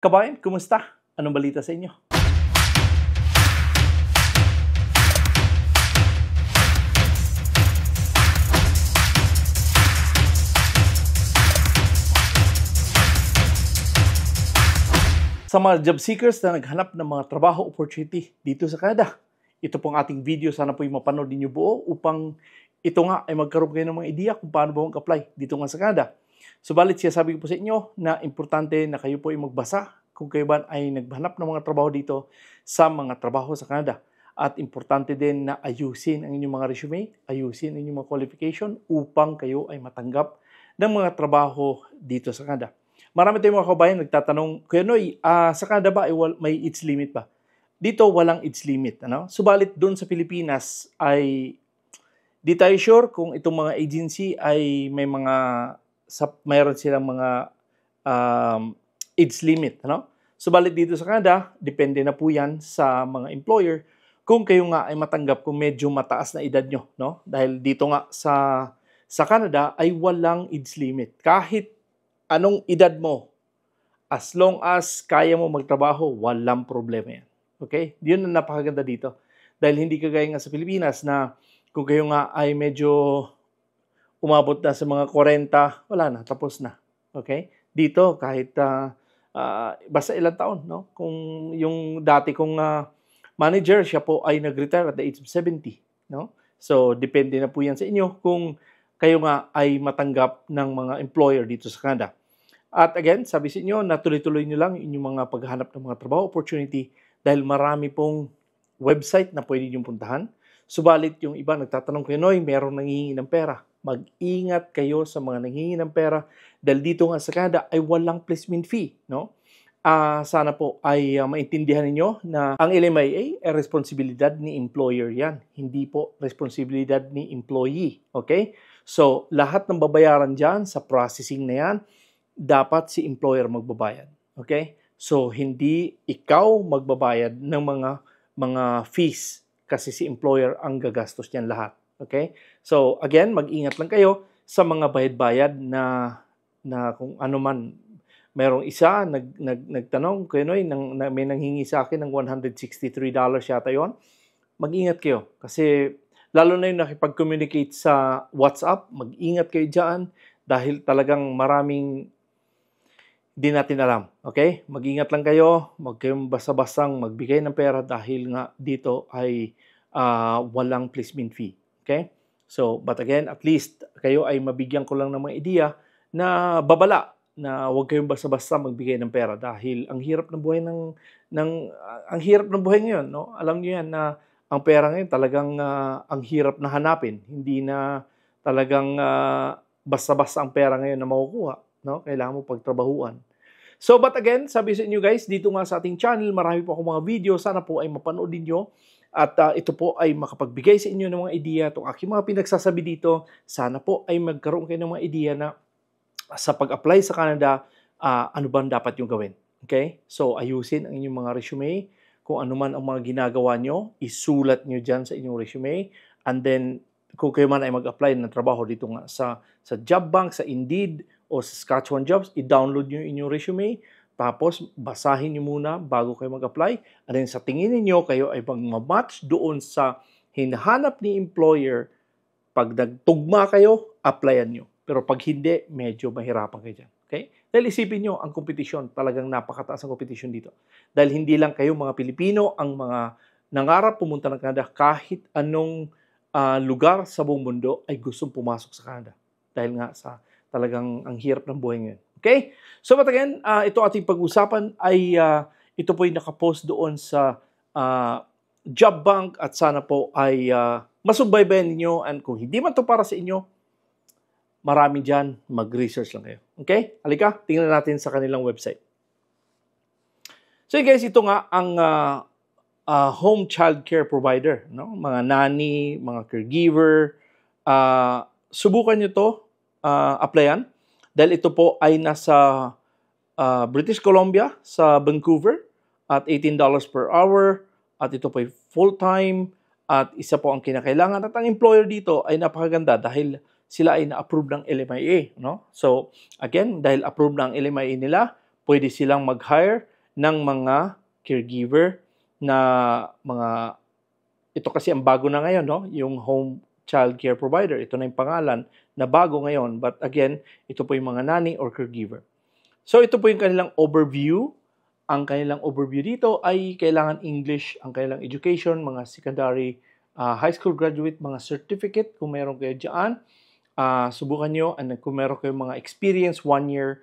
Kabayan, kumusta? Anong balita sa inyo? Sa mga job seekers na naghanap ng mga trabaho opportunity dito sa Canada, ito pong ating video sana po yung mapanood ninyo buo upang ito nga ay magkaroon kayo ng mga ideya kung paano ba mag-apply dito nga sa Canada. Subalit sinasabi ko po sa inyo na importante na kayo po ay magbasa kung kayo ba ay naghanap ng mga trabaho dito sa mga trabaho sa Canada. At importante din na ayusin ang inyong mga resume, ayusin ang inyong mga qualification upang kayo ay matanggap ng mga trabaho dito sa Canada. Marami tayong mga kabayan nagtatanong, Kuya Noy, uh, sa Canada ba ay may its limit ba? Dito walang its limit. Ano? Subalit doon sa Pilipinas ay di tayo sure kung itong mga agency ay may mga sa, mayroon silang mga um, age limit. Ano? Subalit dito sa Canada, depende na po yan sa mga employer kung kayo nga ay matanggap kung medyo mataas na edad nyo. No? Dahil dito nga sa, sa Canada ay walang age limit. Kahit anong edad mo, as long as kaya mo magtrabaho, walang problema yan. Okay? Yun ang napakaganda dito. Dahil hindi kagaya nga sa Pilipinas na kung kayo nga ay medyo umabot na sa mga 40, wala na, tapos na. Okay? Dito, kahit uh, uh, basta ilang taon, no? Kung yung dati kong uh, manager, siya po ay nag-retire at the age of 70, no? So, depende na po yan sa inyo kung kayo nga ay matanggap ng mga employer dito sa Canada. At again, sabi sa inyo, natuloy-tuloy nyo lang inyong mga paghanap ng mga trabaho opportunity dahil marami pong website na pwede nyo puntahan. Subalit yung iba, nagtatanong kayo, Noy, meron nangihingi ng pera mag-ingat kayo sa mga nanghingi ng pera dahil dito nga sa Canada ay walang placement fee, no? Uh, sana po ay uh, maintindihan ninyo na ang LMIA ay responsibilidad ni employer yan, hindi po responsibilidad ni employee, okay? So, lahat ng babayaran dyan sa processing na yan, dapat si employer magbabayad, okay? So, hindi ikaw magbabayad ng mga mga fees kasi si employer ang gagastos niyan lahat. Okay? So, again, mag-ingat lang kayo sa mga bayad-bayad na, na kung ano man. Merong isa, nag, nag, nagtanong, kay noy, nang, na, may nanghingi sa akin ng $163 dollars yata yon Mag-ingat kayo. Kasi, lalo na yung nakipag-communicate sa WhatsApp, mag-ingat kayo diyan dahil talagang maraming hindi natin alam. Okay? Mag-ingat lang kayo. Huwag kayong basta-bastang magbigay ng pera dahil nga dito ay uh, walang placement fee. Okay? So, but again, at least kayo ay mabigyan ko lang ng mga ideya na babala na huwag kayong basta-basta magbigay ng pera dahil ang hirap ng buhay ng ng ah, ang hirap ng buhay ngayon, no? Alam niyo 'yan na ang pera ngayon talagang uh, ang hirap na hanapin. Hindi na talagang uh, basta-basta ang pera ngayon na makukuha, no? Kailangan mo pagtrabahuan. So, but again, sabi sa inyo guys, dito nga sa ating channel, marami pa akong mga video. Sana po ay mapanood din niyo at uh, ito po ay makapagbigay sa inyo ng mga ideya. Itong aking mga pinagsasabi dito, sana po ay magkaroon kayo ng mga ideya na sa pag-apply sa Canada, uh, ano ba dapat yung gawin. Okay? So, ayusin ang inyong mga resume. Kung ano man ang mga ginagawa nyo, isulat nyo dyan sa inyong resume. And then, kung kayo man ay mag-apply ng trabaho dito nga sa, sa job bank, sa Indeed, o sa Saskatchewan Jobs, i-download nyo inyong resume tapos, basahin niyo muna bago kayo mag-apply. At then, sa tingin niyo kayo ay mag-match doon sa hinahanap ni employer. Pag nagtugma kayo, applyan niyo. Pero pag hindi, medyo mahirapan kayo dyan. Okay? Dahil isipin nyo, ang competition, talagang napakataas ang competition dito. Dahil hindi lang kayo mga Pilipino ang mga nangarap pumunta ng Canada kahit anong uh, lugar sa buong mundo ay gustong pumasok sa Canada. Dahil nga sa talagang ang hirap ng buhay ngayon. Okay? So but again, uh, ito ating pag-usapan ay uh, ito po ay nakapost doon sa uh, job bank at sana po ay uh, masubaybayan ninyo and kung hindi man to para sa inyo, marami dyan, mag-research lang kayo. Okay? Halika, tingnan natin sa kanilang website. So guys, ito nga ang uh, uh, home child care provider. No? Mga nani, mga caregiver. Uh, subukan nyo to, uh, applyan. Dahil ito po ay nasa uh, British Columbia sa Vancouver at $18 per hour at ito po ay full-time at isa po ang kinakailangan at ang employer dito ay napakaganda dahil sila ay na-approve ng LMIA. No? So again, dahil approve ng LMIA nila, pwede silang mag-hire ng mga caregiver na mga ito kasi ang bago na ngayon no yung home child care provider. Ito na yung pangalan na bago ngayon. But again, ito po yung mga nanny or caregiver. So ito po yung kanilang overview. Ang kanilang overview dito ay kailangan English, ang kanilang education, mga secondary uh, high school graduate, mga certificate kung meron kayo dyan. Uh, subukan nyo and kung meron kayo mga experience, one year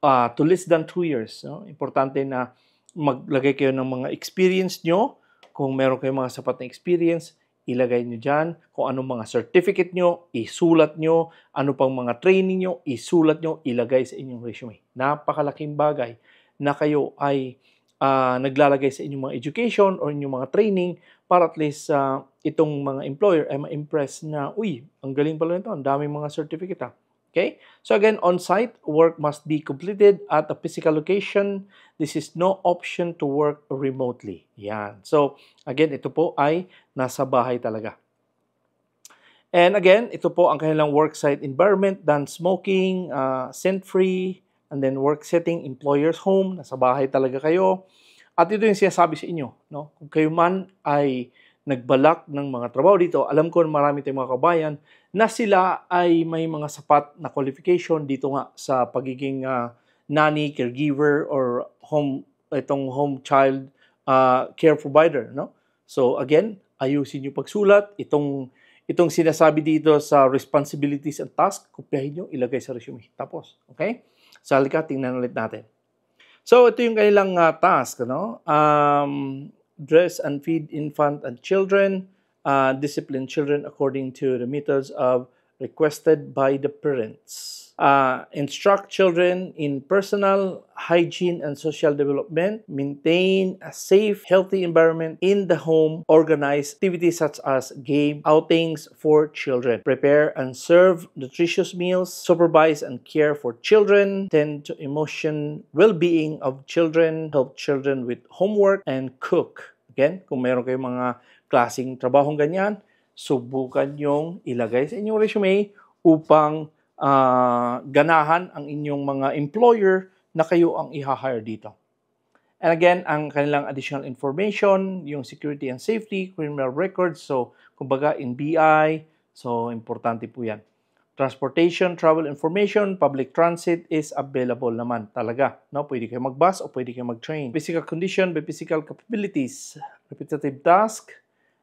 uh, to less than two years. No? Importante na maglagay kayo ng mga experience nyo kung meron kayong mga sapat na experience ilagay nyo dyan. Kung anong mga certificate nyo, isulat nyo. Ano pang mga training nyo, isulat nyo, ilagay sa inyong resume. Napakalaking bagay na kayo ay uh, naglalagay sa inyong mga education or inyong mga training para at least uh, itong mga employer ay ma-impress na, uy, ang galing pala nito, ang daming mga certificate ha. Ah. Okay, so again, on-site work must be completed at a physical location. This is no option to work remotely. Yan. So again, ito po ay nasa bahay talaga. And again, ito po ang kanilang worksite environment, non-smoking, uh, ah, scent-free, and then work setting, employer's home, nasa bahay talaga kayo. At ito yung sinasabi sa inyo, no? Kung kayo man ay nagbalak ng mga trabaho dito, alam ko marami tayong mga kabayan na sila ay may mga sapat na qualification dito nga sa pagiging uh, nanny, caregiver, or home, itong home child uh, care provider. No? So again, ayusin yung pagsulat. Itong, itong sinasabi dito sa responsibilities and tasks, kopyahin nyo, ilagay sa resume. Tapos, okay? Sa halika, tingnan ulit natin. So ito yung kanilang uh, task. No? Um, dress and feed infant and children, uh, discipline children according to the methods of requested by the parents. uh, instruct children in personal hygiene and social development, maintain a safe, healthy environment in the home, organize activities such as game outings for children, prepare and serve nutritious meals, supervise and care for children, tend to emotion well-being of children, help children with homework, and cook. Again, kung meron kayong mga klasing trabahong ganyan, subukan yung ilagay sa inyong resume upang uh, ganahan ang inyong mga employer na kayo ang i-hire dito. And again, ang kanilang additional information, yung security and safety, criminal records, so kumbaga in BI, so importante po yan. Transportation, travel information, public transit is available naman talaga. No? Pwede kayo mag-bus o pwede kayo mag-train. Physical condition by physical capabilities, repetitive task,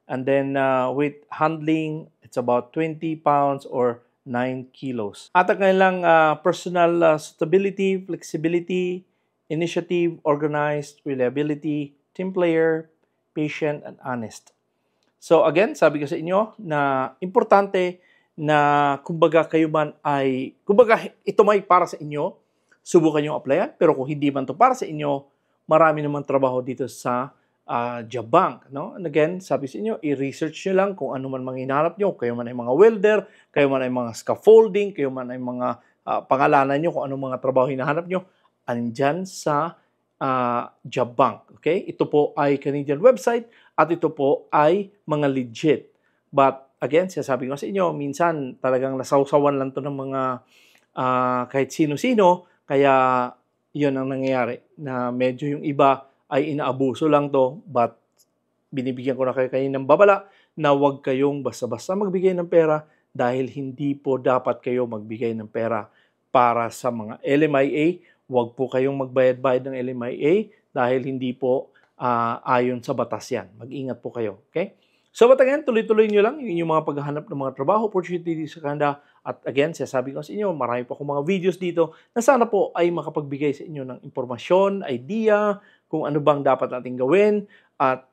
and then uh, with handling, it's about 20 pounds or 9 kilos. At ang kanilang uh, personal uh, ah, suitability, flexibility, initiative, organized, reliability, team player, patient, and honest. So again, sabi ko sa inyo na importante na kumbaga kayo man ay, kumbaga ito may para sa inyo, subukan yung applyan, pero kung hindi man to para sa inyo, marami naman trabaho dito sa uh, Jabank. No? And again, sabi sa inyo, i-research nyo lang kung ano man mang hinanap nyo. Kayo man ay mga welder, kayo man ay mga scaffolding, kayo man ay mga uh, pangalanan nyo kung ano mga trabaho hinahanap nyo. Andyan sa uh, Jabank. Okay? Ito po ay Canadian website at ito po ay mga legit. But again, sinasabi ko sa inyo, minsan talagang nasawsawan lang to ng mga uh, kahit sino-sino. Kaya yun ang nangyayari na medyo yung iba ay inaabuso lang to but binibigyan ko na kayo kayo ng babala na huwag kayong basta-basta magbigay ng pera dahil hindi po dapat kayo magbigay ng pera para sa mga LMIA. Huwag po kayong magbayad-bayad ng LMIA dahil hindi po uh, ayon sa batas yan. Mag-ingat po kayo. Okay? So but again, tuloy-tuloy nyo lang yung inyong mga paghahanap ng mga trabaho, opportunity sa Canada. At again, sasabi ko sa inyo, marami pa akong mga videos dito na sana po ay makapagbigay sa inyo ng impormasyon, idea, kung ano bang dapat natin gawin at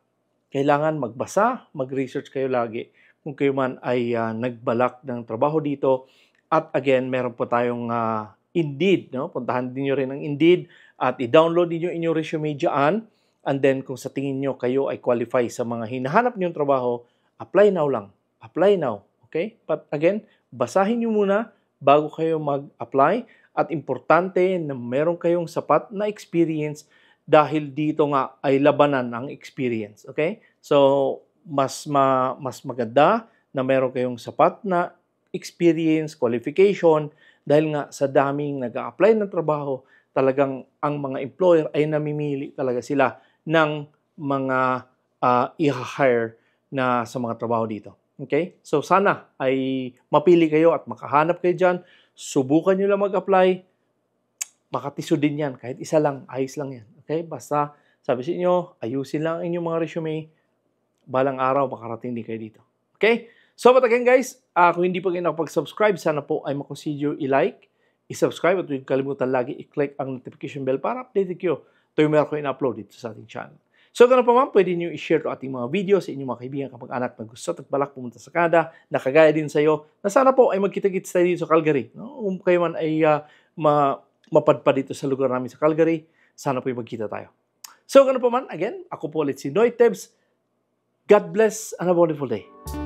kailangan magbasa, mag-research kayo lagi kung kayo man ay uh, nagbalak ng trabaho dito. At again, meron po tayong uh, Indeed. No? Puntahan din nyo rin ang Indeed at i-download niyo inyong resume dyan. And then kung sa tingin nyo kayo ay qualify sa mga hinahanap niyong trabaho, apply now lang. Apply now. Okay? But again, basahin nyo muna bago kayo mag-apply at importante na meron kayong sapat na experience dahil dito nga ay labanan ang experience. Okay? So, mas, ma, mas maganda na meron kayong sapat na experience, qualification, dahil nga sa daming nag apply ng trabaho, talagang ang mga employer ay namimili talaga sila ng mga uh, i-hire na sa mga trabaho dito. Okay? So sana ay mapili kayo at makahanap kayo dyan. Subukan nyo lang mag-apply. Makatisod din yan. Kahit isa lang, ayos lang yan. Okay? Basta sabi sa inyo, ayusin lang ang inyong mga resume. Balang araw, makarating din kayo dito. Okay? So, but again guys, uh, kung hindi pa kayo nakapag-subscribe, sana po ay makonsider i-like, i-subscribe at huwag kalimutan lagi i-click ang notification bell para updated kayo tuwing meron ko in-upload dito sa ating channel. So ganun pa man, pwede nyo i-share to ating mga video sa inyong mga kaibigan kapag anak na gusto at balak pumunta sa Canada, nakagaya din sa iyo, na sana po ay magkita-kits tayo dito sa Calgary. No? Kung kayo man ay uh, ma mapadpa dito sa lugar namin sa Calgary, sana po magkita tayo. So, ganun pa man, again, ako po ulit si Noy Tebs. God bless and a wonderful day.